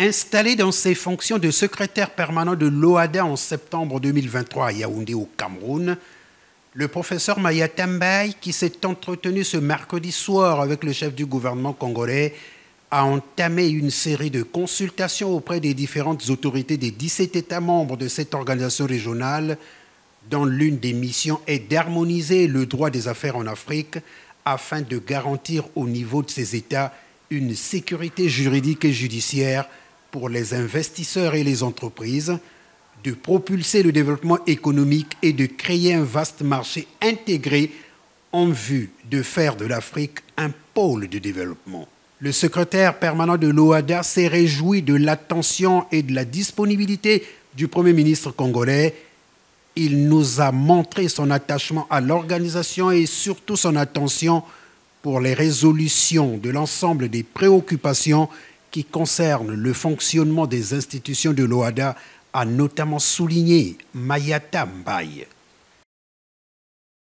installé dans ses fonctions de secrétaire permanent de l'OADA en septembre 2023 à Yaoundé au Cameroun, le professeur Maya Tambay, qui s'est entretenu ce mercredi soir avec le chef du gouvernement congolais, a entamé une série de consultations auprès des différentes autorités des 17 États membres de cette organisation régionale, dont l'une des missions est d'harmoniser le droit des affaires en Afrique afin de garantir au niveau de ces États une sécurité juridique et judiciaire pour les investisseurs et les entreprises, de propulser le développement économique et de créer un vaste marché intégré en vue de faire de l'Afrique un pôle de développement. Le secrétaire permanent de l'OADA s'est réjoui de l'attention et de la disponibilité du Premier ministre congolais. Il nous a montré son attachement à l'organisation et surtout son attention pour les résolutions de l'ensemble des préoccupations qui concerne le fonctionnement des institutions de l'OADA a notamment souligné Mayata Mbaye,